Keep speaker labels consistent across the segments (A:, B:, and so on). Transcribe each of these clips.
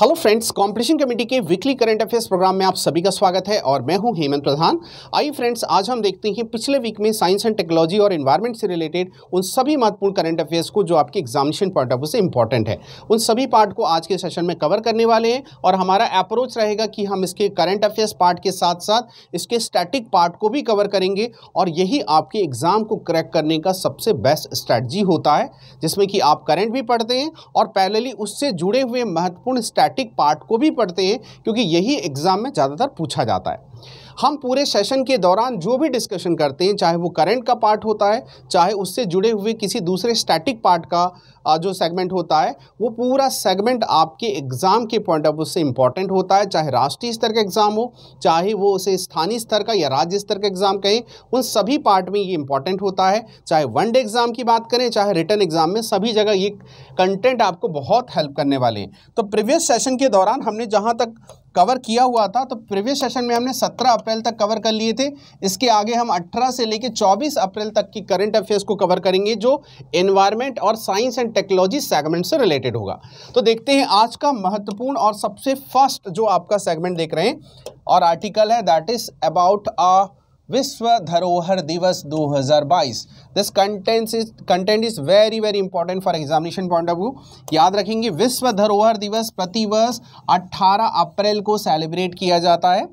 A: hello friends competition committee के weekly current affairs program में आप सभी का स्वागत है और मैं हूं हेमंत प्रधान आई फ्रेंड्स आज हम देखते हैं पिछले वीक में साइंस एंड टेक्नोलॉजी और एनवायरनमेंट से रिलेटेड उन सभी महत्वपूर्ण करंट अफेयर्स को जो आपके एग्जामिनेशन पॉइंट ऑफ व्यू से इंपॉर्टेंट है उन सभी पार्ट को आज के सेशन में कवर करने वाले हैं और हमारा अप्रोच रहेगा कि हम इसके करंट अफेयर्स पार्ट के साथ साथ इसके स्टैटिक पार्ट को भी कवर करेंगे और यही आपके एग्जाम को क्रैक करने का सबसे बेस्ट स्ट्रैटजी होता है जिसमें कि आप करंट भी पढ़ते हैं और पैरेलली उससे जुड़े हुए महत्वपूर्ण स्टैटिक पार्ट को भी पढ़ते हैं क्योंकि यही एग्ज़ाम में ज़्यादातर पूछा जाता है हम पूरे सेशन के दौरान जो भी डिस्कशन करते हैं चाहे वो करंट का पार्ट होता है चाहे उससे जुड़े हुए किसी दूसरे स्टैटिक पार्ट का जो सेगमेंट होता है वो पूरा सेगमेंट आपके एग्ज़ाम के पॉइंट ऑफ व्यू से इम्पॉर्टेंट होता है चाहे राष्ट्रीय स्तर का एग्ज़ाम हो चाहे वो उसे स्थानीय स्तर का या राज्य स्तर का एग्ज़ाम कहें उन सभी पार्ट में ये इंपॉर्टेंट होता है चाहे वन डे एग्ज़ाम की बात करें चाहे रिटर्न एग्ज़ाम में सभी जगह ये कंटेंट आपको बहुत हेल्प करने वाले हैं तो प्रीवियस सेशन के दौरान हमने जहाँ तक कवर किया हुआ था तो प्रीवियस सेशन में हमने 17 अप्रैल तक कवर कर लिए थे इसके आगे हम 18 से लेकर 24 अप्रैल तक की करंट अफेयर्स को कवर करेंगे जो एनवायरमेंट और साइंस एंड टेक्नोलॉजी सेगमेंट से रिलेटेड होगा तो देखते हैं आज का महत्वपूर्ण और सबसे फर्स्ट जो आपका सेगमेंट देख रहे हैं और आर्टिकल है दैट इज़ अबाउट अ विश्व धरोहर दिवस 2022 this content is content is very very important for examination point of view याद रखेंगे विश्व धरोहर दिवस प्रतिवर्ष 18 अप्रैल को सेलिब्रेट किया जाता है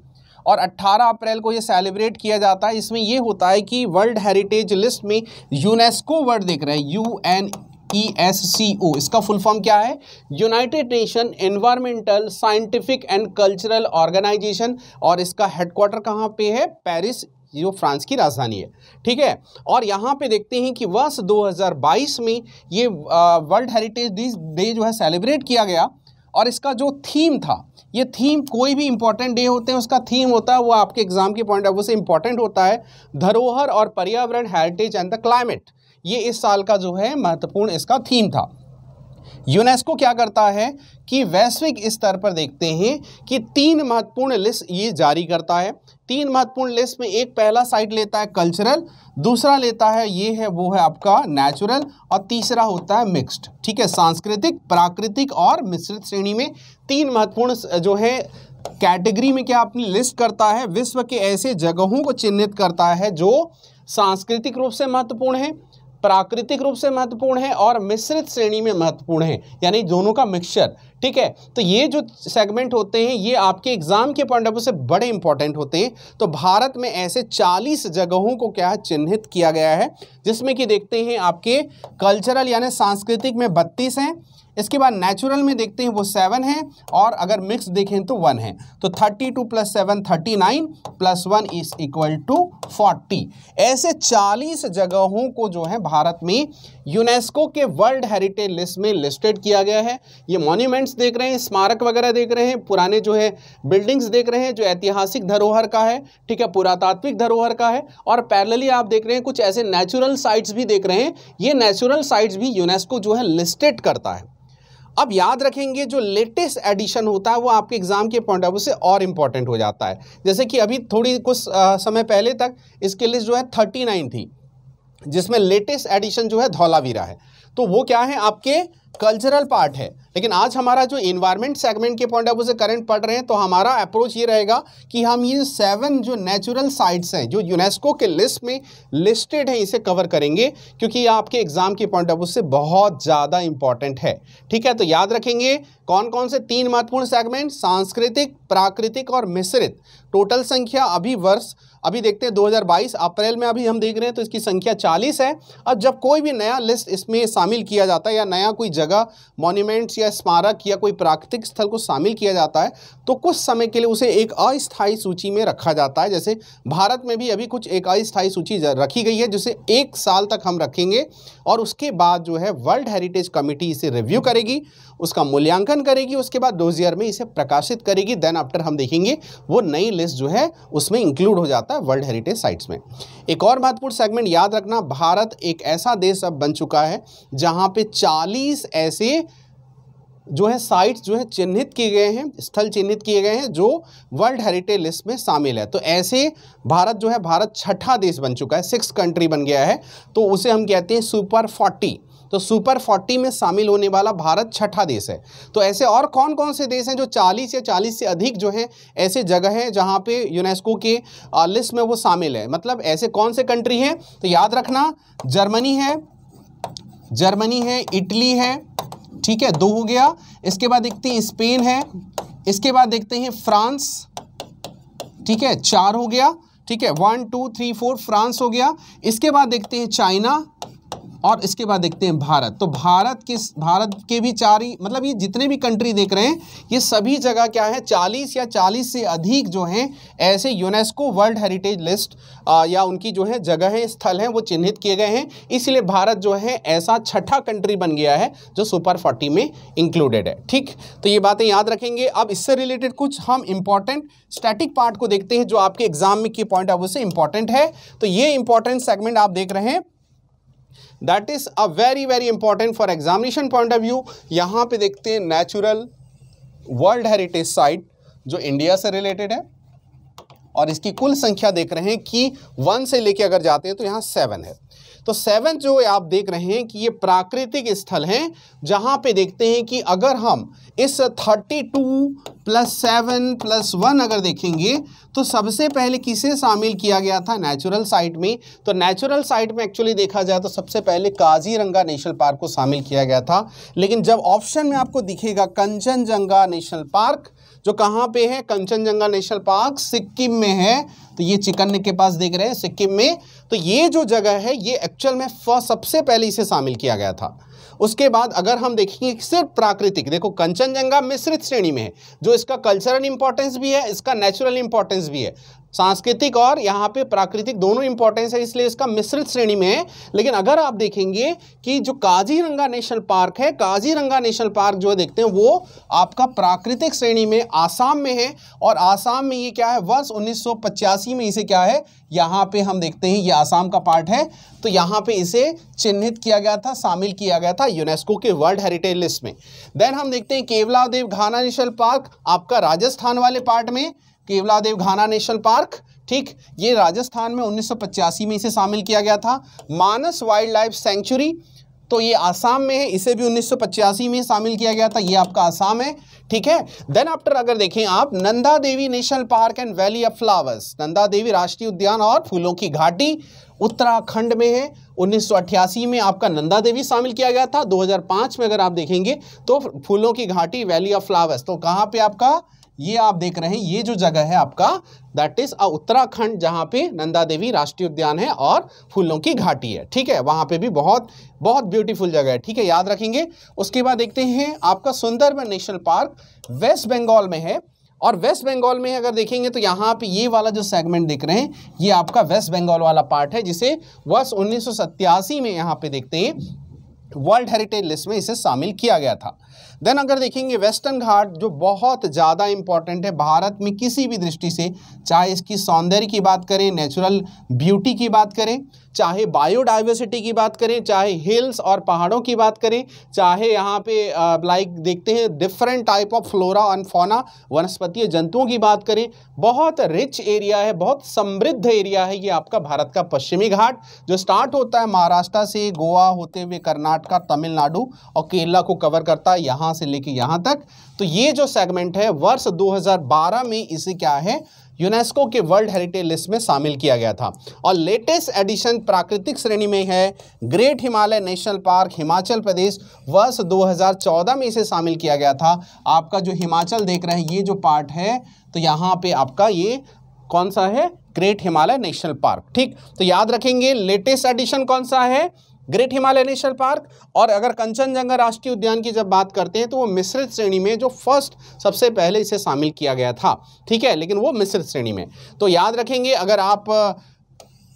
A: और 18 अप्रैल को ये सेलिब्रेट किया जाता है इसमें ये होता है कि वर्ल्ड हेरिटेज लिस्ट में यूनेस्को वर्ड देख रहे हैं U N E S C O इसका फुल फॉर्म क्या है united nation environmental scientific and cultural organization और इसका हेडक्वार्टर कहाँ पे है पेरिस जो फ्रांस की राजधानी है ठीक है और यहाँ पे देखते हैं कि वर्ष 2022 में ये वर्ल्ड हेरिटेज डे जो है सेलिब्रेट किया गया और इसका जो थीम था ये थीम कोई भी इंपॉर्टेंट डे होते हैं उसका थीम होता है वो आपके एग्जाम के पॉइंट ऑफ व्यू से इंपॉर्टेंट होता है धरोहर और पर्यावरण हेरिटेज एंड द क्लाइमेट ये इस साल का जो है महत्वपूर्ण इसका थीम था यूनेस्को क्या करता है कि वैश्विक स्तर पर देखते हैं कि तीन महत्वपूर्ण लिस्ट ये जारी करता है तीन महत्वपूर्ण लिस्ट में एक पहला साइड लेता है कल्चरल दूसरा लेता है ये है वो है आपका नेचुरल और तीसरा होता है मिक्स्ड ठीक है सांस्कृतिक प्राकृतिक और मिश्रित श्रेणी में तीन महत्वपूर्ण जो है कैटेगरी में क्या अपनी लिस्ट करता है विश्व के ऐसे जगहों को चिन्हित करता है जो सांस्कृतिक रूप से महत्वपूर्ण है प्राकृतिक रूप से महत्वपूर्ण है और मिश्रित श्रेणी में महत्वपूर्ण है यानी दोनों का मिक्सचर ठीक है तो ये जो सेगमेंट होते हैं ये आपके एग्जाम के पॉइंट ऑफ व्यू से बड़े इंपॉर्टेंट होते हैं तो भारत में ऐसे 40 जगहों को क्या चिन्हित किया गया है जिसमें कि देखते हैं आपके कल्चरल यानी सांस्कृतिक में बत्तीस हैं इसके बाद नेचुरल में देखते हैं वो सेवन है और अगर मिक्स देखें तो वन है तो thirty two plus seven thirty nine plus one is equal to forty ऐसे चालीस जगहों को जो है भारत में यूनेस्को के वर्ल्ड हेरिटेज लिस्ट में लिस्टेड किया गया है ये मॉन्यूमेंट्स देख रहे हैं स्मारक वगैरह देख रहे हैं पुराने जो है बिल्डिंग्स देख रहे हैं जो ऐतिहासिक धरोहर का है ठीक है पुरातात्विक धरोहर का है और पैरली आप देख रहे हैं कुछ ऐसे नेचुरल साइट्स भी देख रहे हैं ये नेचुरल साइट्स भी यूनेस्को जो है लिस्टेड करता है अब याद रखेंगे जो लेटेस्ट एडिशन होता है वो आपके एग्ज़ाम के पॉइंट ऑफ व्यू से और इम्पॉर्टेंट हो जाता है जैसे कि अभी थोड़ी कुछ आ, समय पहले तक इसकी लिस्ट जो है थर्टी नाइन थी जिसमें लेटेस्ट एडिशन जो है धौलावीरा है तो वो क्या है आपके कल्चरल पार्ट है लेकिन आज हमारा जो इन्वायरमेंट सेगमेंट के पॉइंट ऑफ व्यू से करंट पढ़ रहे हैं तो हमारा अप्रोच ये रहेगा कि हम ये सेवन जो नेचुरल साइट्स हैं जो यूनेस्को के लिस्ट में लिस्टेड हैं इसे कवर करेंगे क्योंकि ये आपके एग्जाम के पॉइंट ऑफ व्यू से बहुत ज़्यादा इंपॉर्टेंट है ठीक है तो याद रखेंगे कौन कौन से तीन महत्वपूर्ण सेगमेंट सांस्कृतिक प्राकृतिक और मिश्रित टोटल संख्या अभी वर्ष अभी देखते हैं 2022 अप्रैल में अभी हम देख रहे हैं तो इसकी संख्या 40 है अब जब कोई भी नया लिस्ट इसमें शामिल किया जाता है या नया कोई जगह मोन्यूमेंट्स या स्मारक या कोई प्राकृतिक स्थल को शामिल किया जाता है तो कुछ समय के लिए उसे एक अस्थायी सूची में रखा जाता है जैसे भारत में भी अभी कुछ एक अस्थायी सूची रखी गई है जिसे एक साल तक हम रखेंगे और उसके बाद जो है वर्ल्ड हेरिटेज कमेटी इसे रिव्यू करेगी उसका मूल्यांकन करेगी उसके बाद दो में इसे प्रकाशित करेगी देन आफ्टर हम देखेंगे वो नई लिस्ट जो है उसमें इंक्लूड हो जाता है जाता है वर्ल्ड हेरिटेज साइट्स में एक और महत्वपूर्ण सेगमेंट याद रखना भारत एक ऐसा देश अब बन चुका है जहाँ पे 40 ऐसे जो है साइट्स जो है चिन्हित किए गए हैं स्थल चिन्हित किए गए हैं जो वर्ल्ड हेरिटेज लिस्ट में शामिल है तो ऐसे भारत जो है भारत छठा देश बन चुका है सिक्स कंट्री बन गया है तो उसे हम कहते हैं सुपर फोर्टी तो सुपर फोर्टी में शामिल होने वाला भारत छठा देश है तो ऐसे और कौन कौन से देश हैं जो चालीस या चालीस से अधिक जो हैं ऐसे जगह हैं जहाँ पे यूनेस्को के लिस्ट में वो शामिल है मतलब ऐसे कौन से कंट्री हैं तो याद रखना जर्मनी है जर्मनी है इटली है ठीक है दो हो गया इसके बाद देखते हैं स्पेन है इसके बाद देखते हैं फ्रांस ठीक है चार हो गया ठीक है one two three four France हो गया इसके बाद देखते हैं चाइना और इसके बाद देखते हैं भारत तो भारत के भारत के भी चार ही मतलब ये जितने भी कंट्री देख रहे हैं ये सभी जगह क्या है चालीस या चालीस से अधिक जो हैं ऐसे यूनेस्को वर्ल्ड हेरिटेज लिस्ट आ, या उनकी जो है जगह है स्थल हैं वो चिन्हित किए गए हैं इसलिए भारत जो है ऐसा छठा कंट्री बन गया है जो सुपर फोर्टी में इंक्लूडेड है ठीक तो ये बातें याद रखेंगे अब इससे रिलेटेड कुछ हम इंपॉर्टेंट स्टैटिक पार्ट को देखते हैं जो आपके एग्जाम में की पॉइंट ऑफ व्यू से इंपॉर्टेंट है तो ये इंपॉर्टेंट सेगमेंट आप देख रहे हैं that is a very very important for examination point of view यहाँ पे देखते हैं नेचुरल वर्ल्ड हेरिटेज साइट जो इंडिया से रिलेटेड है और इसकी कुल संख्या देख रहे हैं कि वन से लेके अगर जाते हैं तो यहाँ सेवन है तो सेवन जो आप देख रहे हैं कि ये प्राकृतिक स्थल हैं जहाँ पे देखते हैं कि अगर हम इस thirty two plus seven plus one अगर देखेंगे तो सबसे पहले किसे शामिल किया गया था नेचुरल साइट में तो नेचुरल साइट में एक्चुअली देखा जाए तो सबसे पहले काजीरंगा नेशनल पार्क को शामिल किया गया था लेकिन जब ऑप्शन में आपको दिखेगा कंचनजंगा नेशनल पार्क जो कहाँ पे है कंचनजंगा नेशनल पार्क सिक्किम में है तो ये चिकन के पास देख रहे हैं सिक्किम में तो ये जो जगह है ये एक्चुअल में सबसे पहले इसे शामिल किया गया था उसके बाद अगर हम देखेंगे सिर्फ प्राकृतिक देखो कंचनजंगा मिश्रित श्रेणी में है जो इसका कल्चरल इंपॉर्टेंस भी है इसका नेचुरल इंपॉर्टेंस भी है सांस्कृतिक और यहाँ पे प्राकृतिक दोनों इंपॉर्टेंस है इसलिए इसका मिश्रित श्रेणी में है लेकिन अगर आप देखेंगे कि जो काजीरंगा नेशनल पार्क है काजीरंगा नेशनल पार्क जो है देखते हैं वो आपका प्राकृतिक श्रेणी में आसाम में है और आसाम में ये क्या है वर्ष उन्नीस में इसे क्या है यहाँ पे हम देखते हैं ये आसाम का पार्ट है तो यहाँ पे इसे चिन्हित किया गया था शामिल किया गया था यूनेस्को के वर्ल्ड हेरिटेज लिस्ट में देन हम देखते हैं केवलादेव घाना नेशनल पार्क आपका राजस्थान वाले पार्ट में केवला घाना नेशनल पार्क ठीक ये राजस्थान में उन्नीस में इसे शामिल किया गया था मानस वाइल्ड लाइफ सेंचुरी तो ये आसाम में है इसे भी उन्नीस में शामिल किया गया था ये आपका आसाम है ठीक है देन आफ्टर अगर देखें आप Nanda Devi national park and valley of flowers Nanda Devi राष्ट्रीय उद्यान और फूलों की घाटी उत्तराखंड में है उन्नीस में आपका नंदा देवी शामिल किया गया था 2005 में अगर आप देखेंगे तो फूलों की घाटी वैली ऑफ फ्लावर्स तो कहाँ पे आपका ये आप देख रहे हैं ये जो जगह है आपका दैट इज उत्तराखंड जहाँ पे नंदा देवी राष्ट्रीय उद्यान है और फूलों की घाटी है ठीक है वहाँ पे भी बहुत बहुत ब्यूटीफुल जगह है ठीक है याद रखेंगे उसके बाद देखते हैं आपका सुंदरबन नेशनल पार्क वेस्ट बंगाल में है और वेस्ट बंगाल में अगर देखेंगे तो यहाँ पे ये वाला जो सेगमेंट देख रहे हैं ये आपका वेस्ट बंगाल वाला पार्ट है जिसे वर्ष उन्नीस में यहाँ पे देखते हैं वर्ल्ड हेरिटेज लिस्ट में इसे शामिल किया गया था देन अगर देखेंगे वेस्टर्न घाट जो बहुत ज़्यादा इंपॉर्टेंट है भारत में किसी भी दृष्टि से चाहे इसकी सौंदर्य की बात करें नेचुरल ब्यूटी की बात करें चाहे बायोडाइवर्सिटी की बात करें चाहे हिल्स और पहाड़ों की बात करें चाहे यहाँ पे लाइक देखते हैं different type of flora and fauna वनस्पति जंतुओं की बात करें बहुत रिच एरिया है बहुत समृद्ध एरिया है ये आपका भारत का पश्चिमी घाट जो स्टार्ट होता है महाराष्ट्र से गोवा होते हुए कर्नाटका तमिलनाडु और केरला को कवर करता है यहां से लेके यहां तक तो ये जो सेगमेंट है वर्ष 2012 में इसे क्या है यूनेस्को के वर्ल्ड हेरिटेज लिस्ट में शामिल किया गया था और लेटेस्ट एडिशन प्राकृतिक श्रेणी में है great Himalaya national park Himachal Pradesh वर्ष 2014 में इसे शामिल किया गया था आपका जो हिमाचल देख रहे हैं ये जो पार्ट है तो यहाँ पे आपका ये कौन सा है ग्रेट हिमालय नेशनल पार्क ठीक तो याद रखेंगे लेटेस्ट एडिशन कौन सा है ग्रेट हिमालय नेशनल पार्क और अगर कंचनजंगा राष्ट्रीय उद्यान की जब बात करते हैं तो वो मिश्रित श्रेणी में जो फर्स्ट सबसे पहले इसे शामिल किया गया था ठीक है लेकिन वो मिश्रित श्रेणी में तो याद रखेंगे अगर आप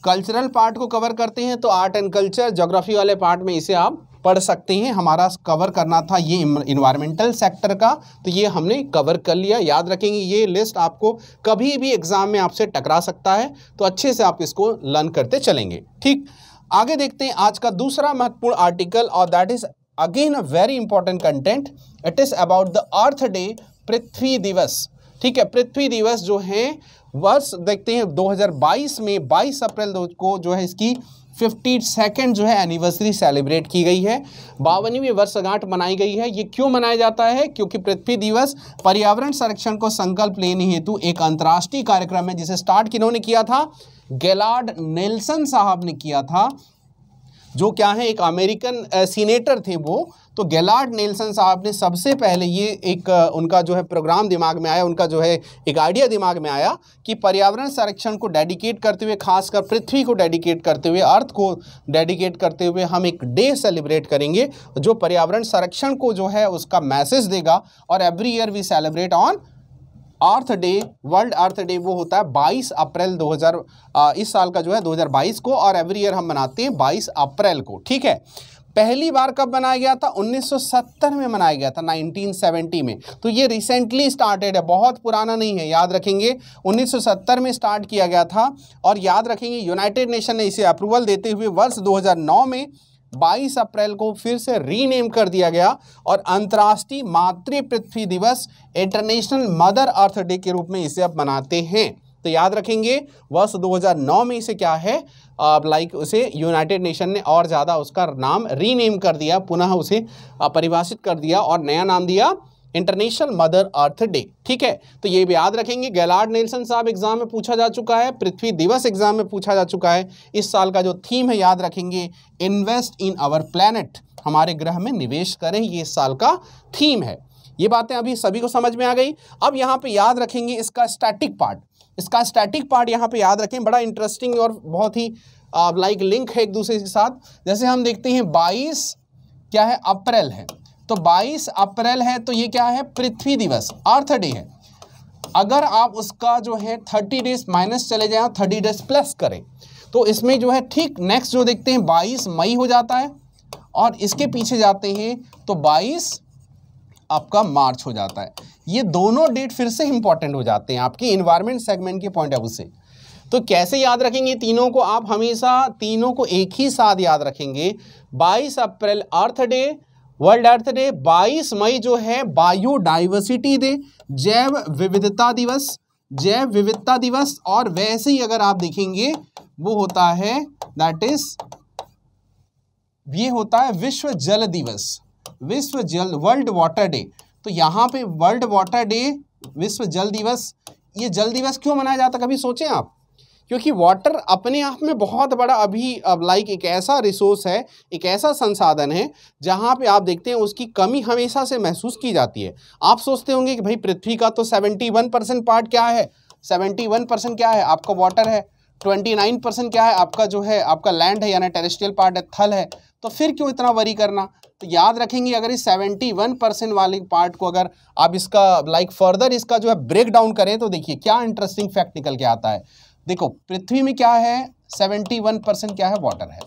A: कल्चरल पार्ट को कवर करते हैं तो आर्ट एंड कल्चर जोग्राफी वाले पार्ट में इसे आप पढ़ सकते हैं हमारा कवर करना था ये इन्वायरमेंटल सेक्टर का तो ये हमने कवर कर लिया याद रखेंगे ये लिस्ट आपको कभी भी एग्ज़ाम में आपसे टकरा सकता है तो अच्छे से आप इसको लर्न करते चलेंगे ठीक आगे देखते हैं आज का दूसरा महत्वपूर्ण आर्टिकल और that is again a very important content it is about the earth day पृथ्वी दिवस ठीक है पृथ्वी दिवस जो है वर्ष देखते हैं 2022 में 22 अप्रैल को जो है इसकी फिफ्टी सेकेंड जो है एनिवर्सरी सेलिब्रेट की गई है बावनवीं वर्षगांठ मनाई गई है ये क्यों मनाया जाता है क्योंकि पृथ्वी दिवस पर्यावरण संरक्षण को संकल्प लेने हेतु एक अंतर्राष्ट्रीय कार्यक्रम है जिसे स्टार्ट किन्होंने किया था गेलार्ड नेल्सन साहब ने किया था जो क्या है एक अमेरिकन सीनेटर थे वो तो गेलार्ड नेल्सन साहब ने सबसे पहले ये एक उनका जो है प्रोग्राम दिमाग में आया उनका जो है एक आइडिया दिमाग में आया कि पर्यावरण संरक्षण को डेडिकेट करते हुए खासकर पृथ्वी को डेडिकेट करते हुए अर्थ को डेडिकेट करते हुए हम एक डे सेलिब्रेट करेंगे जो पर्यावरण संरक्षण को जो है उसका मैसेज देगा और every year we celebrate on earth day world earth day वो होता है 22 अप्रैल 2000 हज़ार इस साल का जो है 2022 को और एवरी ईयर हम मनाते हैं 22 अप्रैल को ठीक है पहली बार कब मनाया गया था 1970 में मनाया गया था 1970 में तो ये रिसेंटली स्टार्टेड है बहुत पुराना नहीं है याद रखेंगे 1970 में स्टार्ट किया गया था और याद रखेंगे यूनाइटेड नेशन ने इसे अप्रूवल देते हुए वर्ष 2009 में बाईस अप्रैल को फिर से रीनेम कर दिया गया और अंतर्राष्ट्रीय मातृ पृथ्वी दिवस इंटरनेशनल मदर अर्थ डे के रूप में इसे अब मनाते हैं तो याद रखेंगे वर्ष 2009 में इसे क्या है लाइक उसे यूनाइटेड नेशन ने और ज़्यादा उसका नाम रीनेम कर दिया पुनः उसे परिभाषित कर दिया और नया नाम दिया इंटरनेशनल मदर अर्थ डे ठीक है तो ये भी याद रखेंगे गैलार्ड नेल्सन साहब एग्जाम में पूछा जा चुका है पृथ्वी दिवस एग्जाम में पूछा जा चुका है इस साल का जो थीम है याद रखेंगे इन्वेस्ट इन आवर प्लैनेट हमारे ग्रह में निवेश करें ये इस साल का थीम है ये बातें अभी सभी को समझ में आ गई अब यहाँ पे याद रखेंगे इसका स्टैटिक पार्ट इसका स्टैटिक पार्ट यहाँ पे याद रखें बड़ा इंटरेस्टिंग और बहुत ही लाइक लिंक है एक दूसरे के साथ जैसे हम देखते हैं 22 क्या है अप्रैल है तो 22 अप्रैल है तो ये क्या है पृथ्वी दिवस अर्थ डे है अगर आप उसका जो है 30 डेज माइनस चले जाएं 30 डेज प्लस करें तो इसमें जो है ठीक नेक्स्ट जो देखते हैं 22 मई हो जाता है और इसके पीछे जाते हैं तो 22 आपका मार्च हो जाता है ये दोनों डेट फिर से इंपॉर्टेंट हो जाते हैं आपकी इन्वायरमेंट सेगमेंट के पॉइंट ऑफ व्यू से तो कैसे याद रखेंगे तीनों को आप हमेशा तीनों को एक ही साथ याद रखेंगे 22 April earth day world earth day 22 मई जो है बायोडाइवर्सिटी डे जैव विविधता दिवस जैव विविधता दिवस और वैसे ही अगर आप देखेंगे वो होता है दैट इज ये होता है विश्व जल दिवस विश्व जल वर्ल्ड वाटर डे तो यहाँ पे वर्ल्ड वाटर डे विश्व जल दिवस ये जल दिवस क्यों मनाया जाता कभी सोचें आप क्योंकि वाटर अपने आप में बहुत बड़ा अभी अब लाइक एक ऐसा रिसोर्स है एक ऐसा संसाधन है जहाँ पे आप देखते हैं उसकी कमी हमेशा से महसूस की जाती है आप सोचते होंगे कि भाई पृथ्वी का तो 71 परसेंट पार्ट क्या है 71 परसेंट क्या है आपका वाटर है 29 परसेंट क्या है आपका जो है आपका लैंड है यानी टेरेस्ट्रियल पार्ट है थल है तो फिर क्यों इतना वरी करना तो याद रखेंगे अगर इस 71 परसेंट वाले पार्ट को अगर आप इसका लाइक like फर्दर इसका जो है ब्रेक डाउन करें तो देखिए क्या इंटरेस्टिंग फैक्ट निकल के आता है देखो पृथ्वी में क्या है सेवेंटी वन परसेंट क्या है वाटर है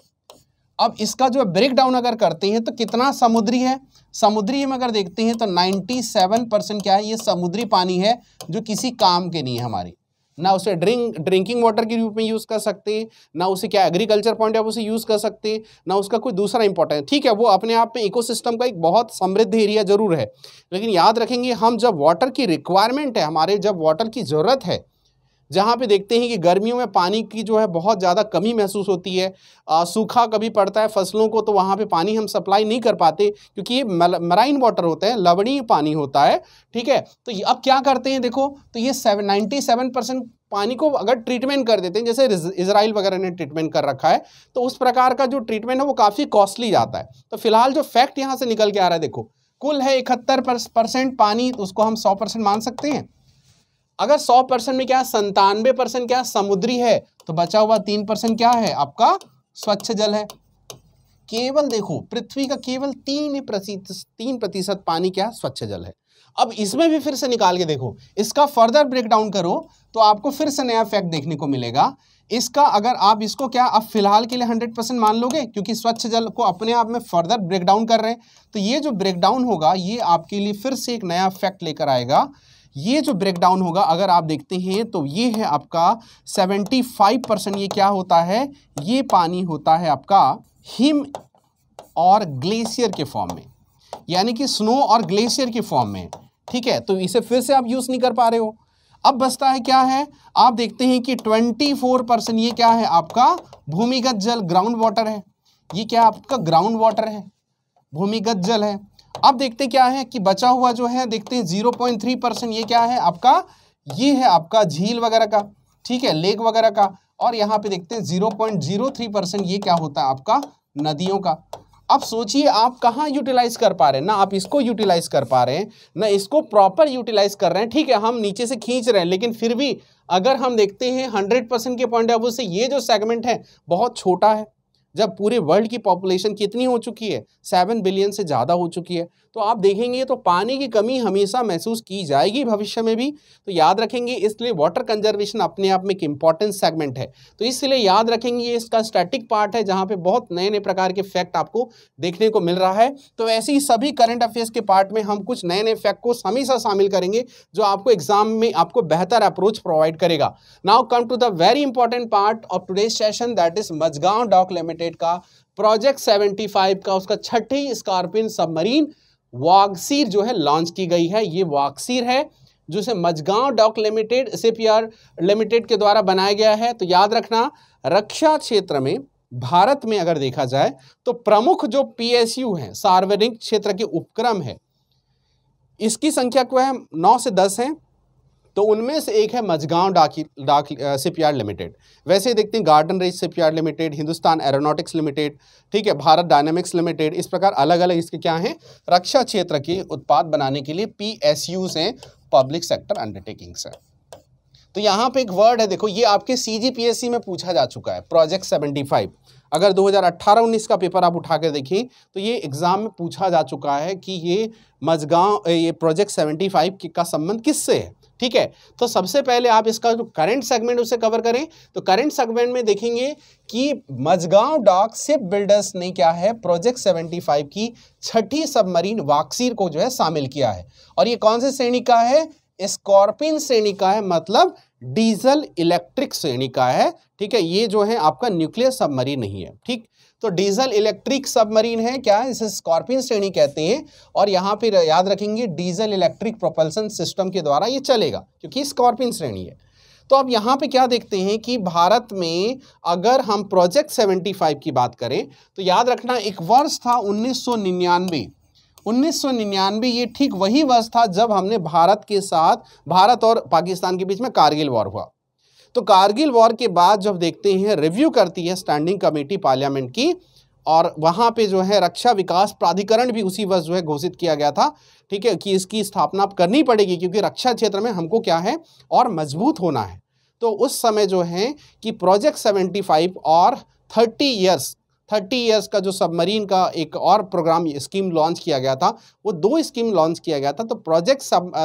A: अब इसका जो ब्रेक डाउन अगर करते हैं तो कितना समुद्री है समुद्री में अगर देखते हैं तो 97 परसेंट क्या है ये समुद्री पानी है जो किसी काम के नहीं है हमारे ना उसे ड्रिंक ड्रिंकिंग वाटर के रूप में यूज़ कर सकते ना उसे क्या एग्रीकल्चर पॉइंट ऑफ उसे यूज़ कर सकते ना उसका कोई दूसरा इंपॉर्टेंट ठीक है वो अपने आप में इकोसिस्टम का एक बहुत समृद्ध एरिया ज़रूर है लेकिन याद रखेंगे हम जब वाटर की रिक्वायरमेंट है हमारे जब वाटर की ज़रूरत है जहाँ पे देखते हैं कि गर्मियों में पानी की जो है बहुत ज़्यादा कमी महसूस होती है आ, सूखा कभी पड़ता है फसलों को तो वहाँ पे पानी हम सप्लाई नहीं कर पाते क्योंकि ये मराइन वाटर होता है लवणीय पानी होता है ठीक है तो अब क्या करते हैं देखो तो ये सेवन नाइन्टी सेवन परसेंट पानी को अगर ट्रीटमेंट कर देते हैं जैसे इसराइल वगैरह ने ट्रीटमेंट कर रखा है तो उस प्रकार का जो ट्रीटमेंट है वो काफ़ी कॉस्टली जाता है तो फिलहाल जो फैक्ट यहाँ से निकल के आ रहा है देखो कुल है इकहत्तर परसेंट पानी उसको हम सौ परसेंट मान सकते हैं अगर सौ परसेंट में क्या संतानवे परसेंट क्या समुद्री है तो बचा हुआ तीन परसेंट क्या है आपका स्वच्छ जल है केवल देखो पृथ्वी का केवल तीन तीन प्रतिशत पानी क्या स्वच्छ जल है अब इसमें भी फिर से निकाल के देखो इसका फर्दर ब्रेकडाउन करो तो आपको फिर से नया फैक्ट देखने को मिलेगा इसका अगर आप इसको क्या अब फिलहाल के लिए 100 परसेंट मान लोगे क्योंकि स्वच्छ जल को अपने आप में फर्दर ब्रेकडाउन कर रहे हैं तो ये जो ब्रेकडाउन होगा ये आपके लिए फिर से एक नया फैक्ट लेकर आएगा ये जो ब्रेकडाउन होगा अगर आप देखते हैं तो ये है आपका 75 परसेंट ये क्या होता है ये पानी होता है आपका हिम और ग्लेशियर के फॉर्म में यानी कि स्नो और ग्लेशियर के फॉर्म में ठीक है तो इसे फिर से आप यूज़ नहीं कर पा रहे हो अब बसता है क्या है आप देखते हैं कि 24 परसेंट ये क्या है आपका भूमिगत जल ग्राउंड वाटर है ये क्या आपका ग्राउंड वाटर है भूमिगत जल है अब देखते क्या है कि बचा हुआ जो है देखते हैं जीरो पॉइंट थ्री परसेंट ये क्या है आपका ये है आपका झील वगैरह का ठीक है लेक वगैरह का और यहाँ पे देखते हैं zero point zero three percent ये क्या होता है आपका नदियों का अब सोचिए आप कहाँ यूटिलाइज कर पा रहे हैं ना आप इसको यूटिलाइज कर पा रहे हैं ना इसको प्रॉपर यूटिलाइज कर रहे हैं ठीक है हम नीचे से खींच रहे हैं लेकिन फिर भी अगर हम देखते हैं हंड्रेड परसेंट के पॉइंट ऑफ व्यू से ये जो सेगमेंट है बहुत छोटा है जब पूरे वर्ल्ड की पॉपुलेशन कितनी हो चुकी है सेवन बिलियन से ज़्यादा हो चुकी है तो आप देखेंगे तो पानी की कमी हमेशा महसूस की जाएगी भविष्य में भी तो याद रखेंगे इसलिए वाटर कंजर्वेशन अपने आप में एक इंपॉर्टेंट सेगमेंट है तो इसलिए याद रखेंगे ये इसका स्टैटिक पार्ट है जहाँ पर बहुत नए नए प्रकार के फैक्ट आपको देखने को मिल रहा है तो ऐसे ही सभी करंट अफेयर्स के पार्ट में हम कुछ नए नए फैक्ट को हमेशा शामिल करेंगे जो आपको एग्जाम में आपको बेहतर अप्रोच प्रोवाइड करेगा now come to the very important part of today's session that is Mazagon dock limited का प्रोजेक्ट 75 का उसका छठी स्कॉर्पियन सबमरीन वाक्सीर जो है लॉन्च की गई है ये वाक्सीर है से Mazagon dock limited CPR limited के द्वारा बनाया गया है तो याद रखना रक्षा क्षेत्र में भारत में अगर देखा जाए तो प्रमुख जो पीएसयू है सार्वजनिक क्षेत्र के उपक्रम है इसकी संख्या क्या है नौ से दस है तो उनमें से एक है मझगांव डाक डाक सिपयार्ड लिमिटेड वैसे ही देखते हैं garden reach shipyard limited Hindustan aeronautics limited ठीक है भारत डायनेमिक्स लिमिटेड इस प्रकार अलग अलग इसके क्या हैं रक्षा क्षेत्र के उत्पाद बनाने के लिए पी एस यूज हैं पब्लिक सेक्टर अंडरटेकिंग्स हैं तो यहाँ पे एक वर्ड है देखो ये आपके सी में पूछा जा चुका है प्रोजेक्ट 75 अगर 2018-19 का पेपर आप उठा कर देखें तो ये एग्ज़ाम में पूछा जा चुका है कि ये मजगांव ये प्रोजेक्ट 75 का संबंध किससे है ठीक है तो सबसे पहले आप इसका जो करंट सेगमेंट उसे कवर करें तो करंट सेगमेंट में देखेंगे कि मजगांव डॉक सिप बिल्डर्स ने क्या है प्रोजेक्ट 75 की छठी सबमरीन वाक्सीर को जो है शामिल किया है और ये कौन से श्रेणी का है स्कॉर्पिन श्रेणी का है मतलब डीजल इलेक्ट्रिक श्रेणी का है ठीक है ये जो है आपका न्यूक्लियर सबमरीन नहीं है ठीक तो डीजल इलेक्ट्रिक सबमरीन है क्या इसे स्कॉर्पियन श्रेणी कहते हैं और यहाँ पर याद रखेंगे डीजल इलेक्ट्रिक प्रोपल्सन सिस्टम के द्वारा ये चलेगा क्योंकि स्कॉर्पियन श्रेणी है तो अब यहाँ पे क्या देखते हैं कि भारत में अगर हम प्रोजेक्ट 75 की बात करें तो याद रखना एक वर्ष था 1999 1999 ये ठीक वही वर्ष था जब हमने भारत के साथ भारत और पाकिस्तान के बीच में कारगिल वॉर हुआ तो कारगिल वॉर के बाद जब देखते हैं रिव्यू करती है स्टैंडिंग कमेटी पार्लियामेंट की और वहाँ पे जो है रक्षा विकास प्राधिकरण भी उसी वर्ष जो है घोषित किया गया था ठीक है कि इसकी स्थापना करनी पड़ेगी क्योंकि रक्षा क्षेत्र में हमको क्या है और मजबूत होना है तो उस समय जो है कि प्रोजेक्ट 75 और 30 इयर्स थर्टी ईयर्स का जो सबमरीन का एक और प्रोग्राम स्कीम लॉन्च किया गया था वो दो स्कीम लॉन्च किया गया था तो प्रोजेक्ट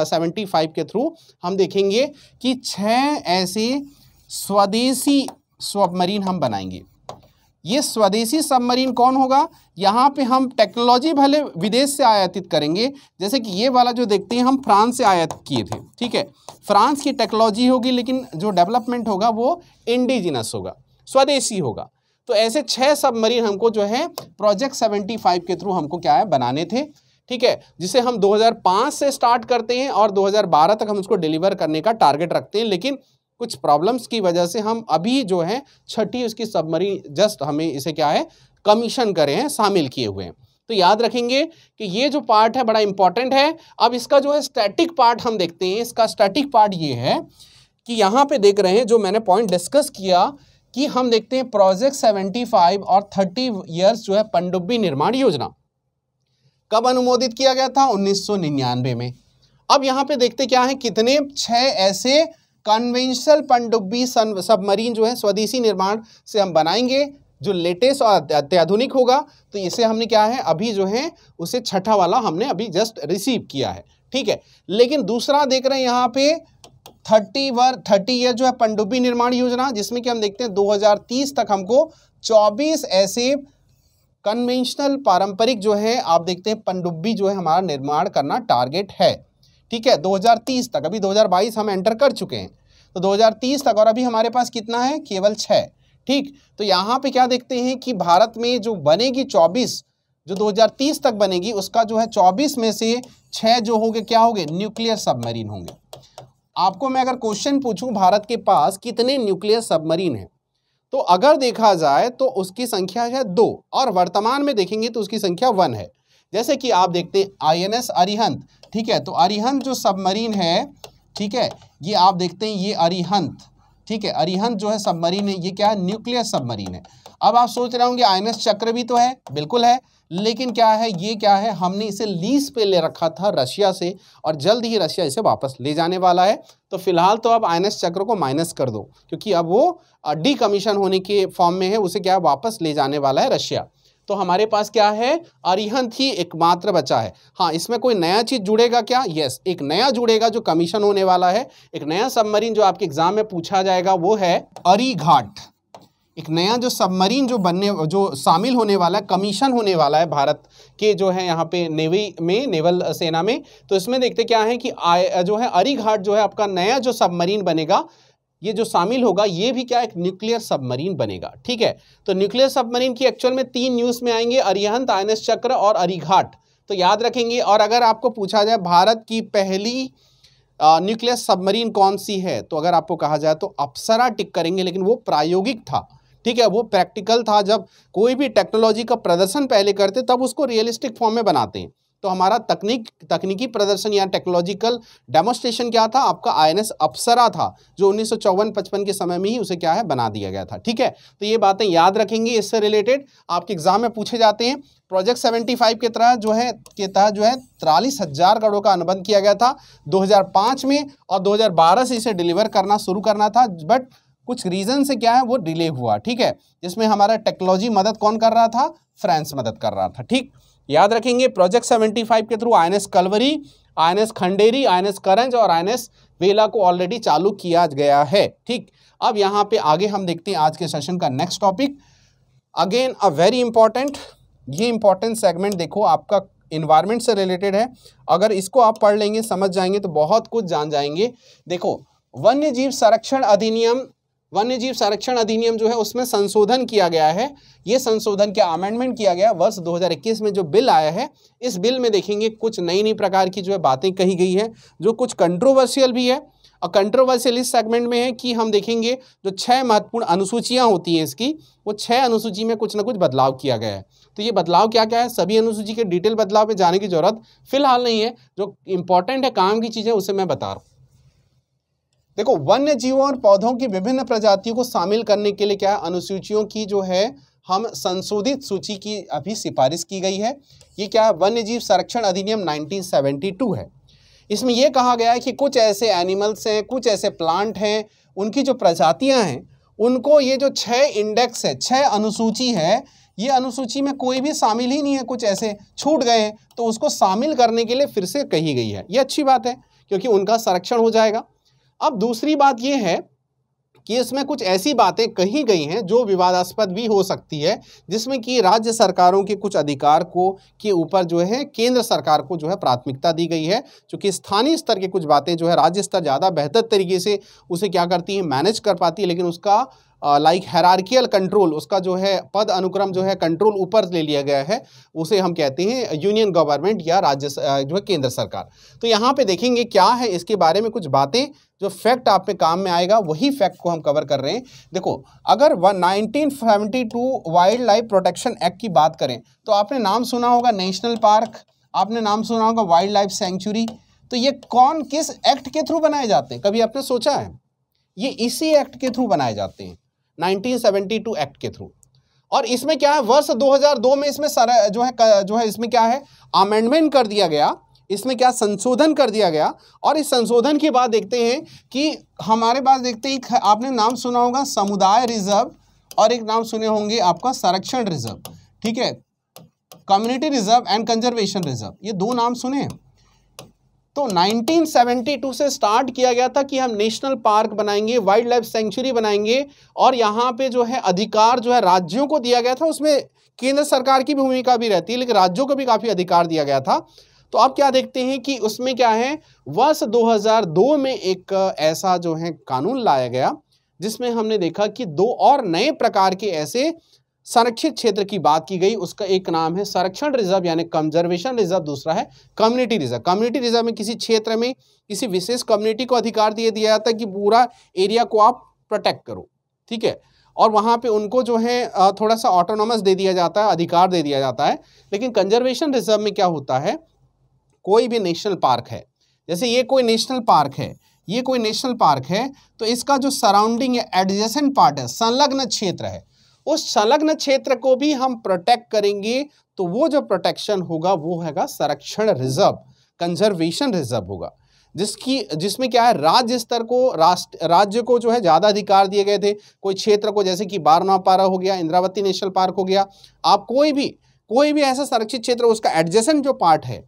A: सेवेंटी फाइव के थ्रू हम देखेंगे कि छः ऐसे स्वदेशी सबमरीन हम बनाएंगे ये स्वदेशी सबमरीन कौन होगा यहाँ पे हम टेक्नोलॉजी भले विदेश से आयातित करेंगे जैसे कि ये वाला जो देखते हैं हम फ्रांस से आयात किए थे ठीक है फ्रांस की टेक्नोलॉजी होगी लेकिन जो डेवलपमेंट होगा वो इंडिजिनस होगा स्वदेशी होगा तो ऐसे छः सबमरीन हमको जो है प्रोजेक्ट सेवेंटी फाइव के थ्रू हमको क्या है बनाने थे ठीक है जिसे हम 2005 से स्टार्ट करते हैं और 2012 तक हम उसको डिलीवर करने का टारगेट रखते हैं लेकिन कुछ प्रॉब्लम्स की वजह से हम अभी जो है छठी उसकी सबमरीन जस्ट हमें इसे क्या है कमीशन करे हैं शामिल किए हुए हैं तो याद रखेंगे कि ये जो पार्ट है बड़ा इंपॉर्टेंट है अब इसका जो है स्टैटिक पार्ट हम देखते हैं इसका स्टैटिक पार्ट ये है कि यहाँ पे देख रहे हैं जो मैंने पॉइंट डिस्कस किया कि हम देखते हैं प्रोजेक्ट सेवेंटी फाइव और थर्टी इयर्स जो है पंडुब्बी निर्माण योजना कब अनुमोदित किया गया था उन्नीस में अब यहाँ पे देखते क्या है कितने छः ऐसे कन्वेंशनल पनडुब्बी सबमरीन जो है स्वदेशी निर्माण से हम बनाएंगे जो लेटेस्ट और अत्याधुनिक होगा तो इसे हमने क्या है अभी जो है उसे छठा वाला हमने अभी जस्ट रिसीव किया है ठीक है लेकिन दूसरा देख रहे हैं यहाँ पे थर्टी वर थर्टी ईयर जो है पंडुबी निर्माण योजना जिसमें कि हम देखते हैं 2030 तक हमको 24 ऐसे कन्वेंशनल पारंपरिक जो है आप देखते हैं पंडुब्बी जो है हमारा निर्माण करना टारगेट है ठीक है 2030 तक अभी 2022 हम एंटर कर चुके हैं तो 2030 तक और अभी हमारे पास कितना है केवल छः ठीक तो यहाँ पे क्या देखते हैं कि भारत में जो बनेगी 24 जो 2030 तक बनेगी उसका जो है 24 में से छः जो होंगे क्या होंगे न्यूक्लियर सबमरीन होंगे आपको मैं अगर क्वेश्चन पूछूं भारत के पास कितने न्यूक्लियर सबमरीन हैं तो अगर देखा जाए तो उसकी संख्या है दो और वर्तमान में देखेंगे तो उसकी संख्या वन है जैसे कि आप देखते हैं आई एन एस अरिहंत ठीक है तो अरिहंत जो सबमरीन है ठीक है ये आप देखते हैं ये अरिहंत ठीक है अरिहंत जो है सबमरीन है ये क्या है न्यूक्लियर सबमरीन है अब आप सोच रहे होंगे आई एन एस चक्र भी तो है बिल्कुल है लेकिन क्या है ये क्या है हमने इसे लीज पे ले रखा था रशिया से और जल्द ही रशिया इसे वापस ले जाने वाला है तो फिलहाल तो आप आई चक्र को माइनस कर दो क्योंकि अब वो डी कमीशन होने के फॉर्म में है उसे क्या वापस ले जाने वाला है रशिया तो हमारे पास क्या है अरिहंत ही एकमात्र बचा है हाँ इसमें कोई नया चीज़ जुड़ेगा क्या यस एक नया जुड़ेगा जो कमीशन होने वाला है एक नया सबमरीन जो आपके एग्जाम में पूछा जाएगा वो है अरी घाट एक नया जो सबमरीन जो बनने जो शामिल होने वाला है कमीशन होने वाला है भारत के जो है यहाँ पे नेवी में नेवल सेना में तो इसमें देखते क्या है कि आ, जो है अरी घाट जो है आपका नया जो सबमरीन बनेगा ये जो शामिल होगा ये भी क्या एक न्यूक्लियर सबमरीन बनेगा ठीक है तो न्यूक्लियर सबमरीन की एक्चुअल में तीन न्यूज़ में आएंगे अरिहंत आयनस चक्र और अरीघाट तो याद रखेंगे और अगर आपको पूछा जाए भारत की पहली न्यूक्लियर सबमरीन कौन सी है तो अगर आपको कहा जाए तो अप्सरा टिक करेंगे लेकिन वो प्रायोगिक था ठीक है वो प्रैक्टिकल था जब कोई भी टेक्नोलॉजी का प्रदर्शन पहले करते तब उसको रियलिस्टिक फॉर्म में बनाते हैं तो हमारा तकनीक तकनीकी प्रदर्शन या टेक्नोलॉजिकल डेमोस्ट्रेशन क्या था आपका आईएनएस अप्सरा था जो उन्नीस सौ पचपन के समय में ही उसे क्या है बना दिया गया था ठीक है तो ये बातें याद रखेंगे इससे रिलेटेड आपके एग्जाम में पूछे जाते हैं प्रोजेक्ट 75 के तरह जो है के तहत जो है तिरालीस हज़ार करोड़ का अनुबंध किया गया था पांच में और बारह से इसे डिलीवर करना शुरू करना था बट कुछ रीज़न से क्या है वो डिले हुआ ठीक है जिसमें हमारा टेक्नोलॉजी मदद कौन कर रहा था फ्रांस मदद कर रहा था ठीक याद रखेंगे प्रोजेक्ट सेवेंटी फाइव के through I N S Kalvari I N S Khanderi I N S Karanj और आई एन एस वेला को ऑलरेडी चालू किया गया है ठीक अब यहाँ पे आगे हम देखते हैं आज के सेशन का next topic again a very important ये इंपॉर्टेंट सेगमेंट देखो आपका इन्वायरमेंट से रिलेटेड है अगर इसको आप पढ़ लेंगे समझ जाएंगे तो बहुत कुछ जान जाएंगे देखो वन्य जीव संरक्षण अधिनियम वन्य जीव संरक्षण अधिनियम जो है उसमें संशोधन किया गया है ये संशोधन क्या अमेंडमेंट किया गया वर्ष 2021 में जो बिल आया है इस बिल में देखेंगे कुछ नई नई प्रकार की जो है बातें कही गई है जो कुछ कंट्रोवर्शियल भी है और कंट्रोवर्शियल इस सेगमेंट में है कि हम देखेंगे जो छः महत्वपूर्ण अनुसूचियाँ होती हैं इसकी वो छः अनुसूची में कुछ ना कुछ बदलाव किया गया है तो ये बदलाव क्या क्या है सभी अनुसूची के डिटेल बदलाव में जाने की जरूरत फिलहाल नहीं है जो इंपॉर्टेंट है काम की चीज़ें उसे मैं बता रहा हूँ देखो वन्य जीवों और पौधों की विभिन्न प्रजातियों को शामिल करने के लिए क्या है अनुसूचियों की जो है हम संशोधित सूची की अभी सिफारिश की गई है ये क्या है वन्य जीव संरक्षण अधिनियम 1972 है इसमें यह कहा गया है कि कुछ ऐसे एनिमल्स हैं कुछ ऐसे प्लांट हैं उनकी जो प्रजातियां हैं उनको ये जो छः इंडेक्स है छः अनुसूची है ये अनुसूची में कोई भी शामिल ही नहीं है कुछ ऐसे छूट गए हैं तो उसको शामिल करने के लिए फिर से कही गई है ये अच्छी बात है क्योंकि उनका संरक्षण हो जाएगा अब दूसरी बात यह है कि इसमें कुछ ऐसी बातें कही गई हैं जो विवादास्पद भी हो सकती है जिसमें कि राज्य सरकारों के कुछ अधिकार को के ऊपर जो है केंद्र सरकार को जो है प्राथमिकता दी गई है क्योंकि स्थानीय स्तर की कुछ बातें जो है राज्य स्तर ज़्यादा बेहतर तरीके से उसे क्या करती है मैनेज कर पाती है लेकिन उसका लाइक हैरार्कियल कंट्रोल उसका जो है पद अनुक्रम जो है कंट्रोल ऊपर ले लिया गया है उसे हम कहते हैं यूनियन गवर्नमेंट या राज्य जो है केंद्र सरकार तो यहाँ पे देखेंगे क्या है इसके बारे में कुछ बातें जो फैक्ट आप पे काम में आएगा वही फैक्ट को हम कवर कर रहे हैं देखो अगर nineteen seventy two wildlife protection act की बात करें तो आपने नाम सुना होगा नेशनल पार्क आपने नाम सुना होगा वाइल्ड लाइफ सेंचुरी तो ये कौन किस एक्ट के थ्रू बनाए जाते हैं कभी आपने सोचा है ये इसी एक्ट के थ्रू बनाए जाते हैं 1972 एक्ट के थ्रू और इसमें क्या है वर्ष 2002 में इसमें सारा जो है जो है इसमें क्या है अमेंडमेंट कर दिया गया इसमें क्या संशोधन कर दिया गया और इस संशोधन के बाद देखते हैं कि हमारे पास देखते हैं आपने नाम सुना होगा समुदाय रिजर्व और एक नाम सुने होंगे आपका संरक्षण रिजर्व ठीक है community reserve and conservation reserve ये दो नाम सुने हैं तो 1972 से स्टार्ट किया गया था कि हम नेशनल पार्क बनाएंगे वाइल्ड लाइफ सेंचुरी बनाएंगे और यहाँ पे जो है अधिकार जो है राज्यों को दिया गया था उसमें केंद्र सरकार की भूमिका भी रहती है लेकिन राज्यों को भी काफ़ी अधिकार दिया गया था तो आप क्या देखते हैं कि उसमें क्या है वर्ष 2002 में एक ऐसा जो है कानून लाया गया जिसमें हमने देखा कि दो और नए प्रकार के ऐसे संरक्षित क्षेत्र की बात की गई उसका एक नाम है संरक्षण रिजर्व यानी कंजर्वेशन रिजर्व दूसरा है कम्युनिटी रिजर्व कम्युनिटी रिजर्व में किसी क्षेत्र में किसी विशेष कम्युनिटी को अधिकार दिया दिया जाता है कि पूरा एरिया को आप प्रोटेक्ट करो ठीक है और वहाँ पे उनको जो है थोड़ा सा ऑटोनोमस दे दिया जाता है अधिकार दे दिया जाता है लेकिन कंजर्वेशन रिजर्व में क्या होता है कोई भी नेशनल पार्क है जैसे ये कोई नेशनल पार्क है ये कोई नेशनल पार्क है तो इसका जो सराउंडिंग है एडजेसेंट पार्ट है संलग्न क्षेत्र है उस संलग्न क्षेत्र को भी हम प्रोटेक्ट करेंगे तो वो जो प्रोटेक्शन होगा वो हैगा संरक्षण रिजर्व कंजर्वेशन रिजर्व होगा जिसकी जिसमें क्या है राज्य स्तर को राष्ट्र राज्य को जो है ज़्यादा अधिकार दिए गए थे कोई क्षेत्र को जैसे कि बारना पारा हो गया इंद्रावती नेशनल पार्क हो गया आप कोई भी कोई भी ऐसा संरक्षित क्षेत्र उसका एडजेसेंट जो पार्ट है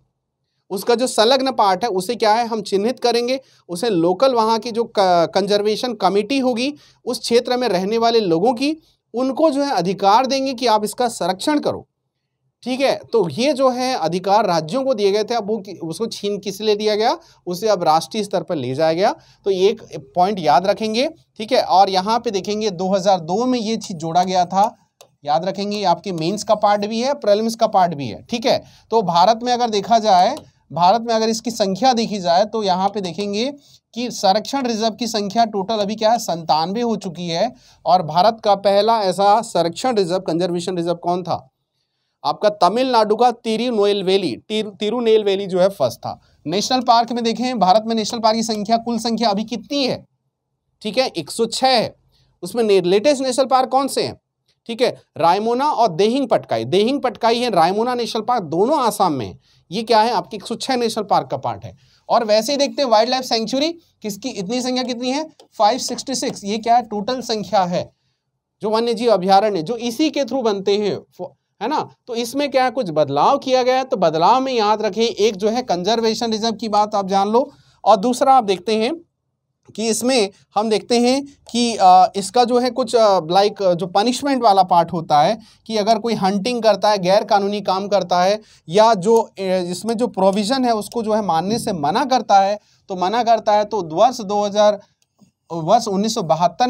A: उसका जो संलग्न पार्ट है उसे क्या है हम चिन्हित करेंगे उसे लोकल वहाँ की जो कंजर्वेशन कमेटी होगी उस क्षेत्र में रहने वाले लोगों की उनको जो है अधिकार देंगे कि आप इसका संरक्षण करो ठीक है तो ये जो है अधिकार राज्यों को दिए गए थे अब वो उसको छीन किस लिए दिया गया उसे अब राष्ट्रीय स्तर पर ले जाया गया तो ये एक पॉइंट याद रखेंगे ठीक है और यहाँ पे देखेंगे 2002 में ये चीज़ जोड़ा गया था याद रखेंगे आपके मेंस का पार्ट भी है प्रेलिम्स का पार्ट भी है ठीक है तो भारत में अगर देखा जाए भारत में अगर इसकी संख्या देखी जाए तो यहाँ पे देखेंगे कि संरक्षण रिजर्व की संख्या टोटल अभी क्या है संतानवे हो चुकी है और भारत का पहला ऐसा संरक्षण रिजर्व कंजर्वेशन रिजर्व कौन था आपका तमिलनाडु का तिरुनेल तिरुनेलवेली जो है फर्स्ट था नेशनल पार्क में देखें भारत में नेशनल पार्क की संख्या कुल संख्या अभी कितनी है ठीक है एक है उसमें लेटेस्ट नेशनल पार्क कौन से हैं ठीक है रायमोना और देहिंग पटकाई देहिंग पटकाई है रायमोना नेशनल पार्क दोनों आसाम में ये क्या है आपके छह नेशनल पार्क का पार्ट है और वैसे ही देखते हैं वाइल्ड लाइफ सेंचुरी किसकी इतनी संख्या कितनी है 566 ये क्या है टोटल संख्या है जो वन्य जीव अभ्यारण्य जो इसी के थ्रू बनते हैं है ना तो इसमें क्या कुछ बदलाव किया गया है तो बदलाव में याद रखें एक जो है कंजर्वेशन रिजर्व की बात आप जान लो और दूसरा आप देखते हैं कि इसमें हम देखते हैं कि इसका जो है कुछ लाइक जो पनिशमेंट वाला पार्ट होता है कि अगर कोई हंटिंग करता है गैर कानूनी काम करता है या जो इसमें जो प्रोविज़न है उसको जो है मानने से मना करता है तो मना करता है तो वर्ष दो वर्ष उन्नीस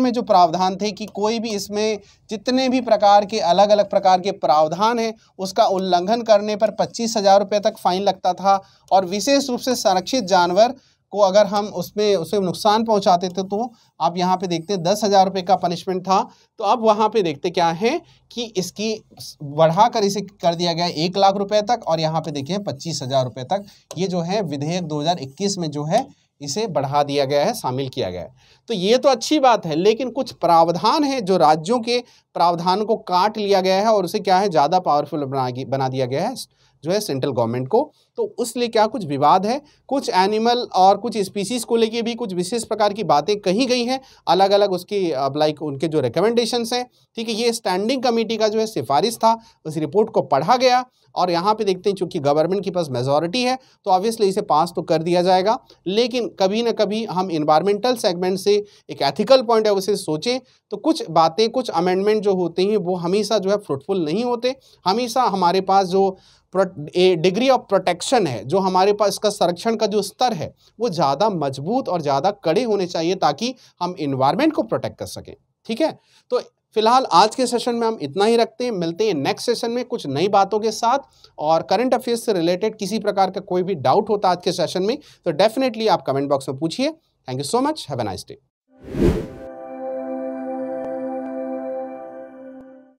A: में जो प्रावधान थे कि कोई भी इसमें जितने भी प्रकार के अलग अलग प्रकार के प्रावधान हैं उसका उल्लंघन करने पर पच्चीस हज़ार रुपये तक फ़ाइन लगता था और विशेष रूप से संरक्षित जानवर को अगर हम उसमें उसे नुकसान पहुंचाते थे तो आप यहाँ पे देखते हैं दस हज़ार रुपये का पनिशमेंट था तो अब वहाँ पे देखते क्या है कि इसकी बढ़ा कर इसे कर दिया गया एक लाख रुपए तक और यहाँ पे देखिए पच्चीस हज़ार रुपये तक ये जो है विधेयक 2021 में जो है इसे बढ़ा दिया गया है शामिल किया गया है तो ये तो अच्छी बात है लेकिन कुछ प्रावधान है जो राज्यों के प्रावधान को काट लिया गया है और उसे क्या है ज़्यादा पावरफुल बना बना दिया गया है जो है सेंट्रल गवर्नमेंट को तो उस ले क्या कुछ विवाद है कुछ एनिमल और कुछ स्पीसीज़ को लेके भी कुछ विशेष प्रकार की बातें कही गई हैं अलग अलग उसकी अब लाइक उनके जो रिकमेंडेशन हैं ठीक है ये स्टैंडिंग कमेटी का जो है सिफारिश था उस रिपोर्ट को पढ़ा गया और यहाँ पे देखते हैं चूंकि गवर्नमेंट के पास मेजोरिटी है तो ऑब्वियसली इसे पास तो कर दिया जाएगा लेकिन कभी ना कभी हम इन्वायरमेंटल सेगमेंट से एक एथिकल पॉइंट ऑफ उसे सोचें तो कुछ बातें कुछ अमेंडमेंट जो होते हैं वो हमेशा जो है फ्रूटफुल नहीं होते हमेशा हमारे पास जो डिग्री ऑफ प्रोटेक्शन है जो हमारे पास इसका संरक्षण का जो स्तर है वो ज़्यादा मजबूत और ज़्यादा कड़े होने चाहिए ताकि हम इन्वायरमेंट को प्रोटेक्ट कर सकें ठीक है तो फिलहाल आज के सेशन में हम इतना ही रखते हैं मिलते हैं नेक्स्ट सेशन में कुछ नई बातों के साथ और करंट अफेयर्स से रिलेटेड किसी प्रकार का कोई भी डाउट होता आज के सेशन में तो डेफिनेटली आप कमेंट बॉक्स में पूछिए thank you so much have a nice day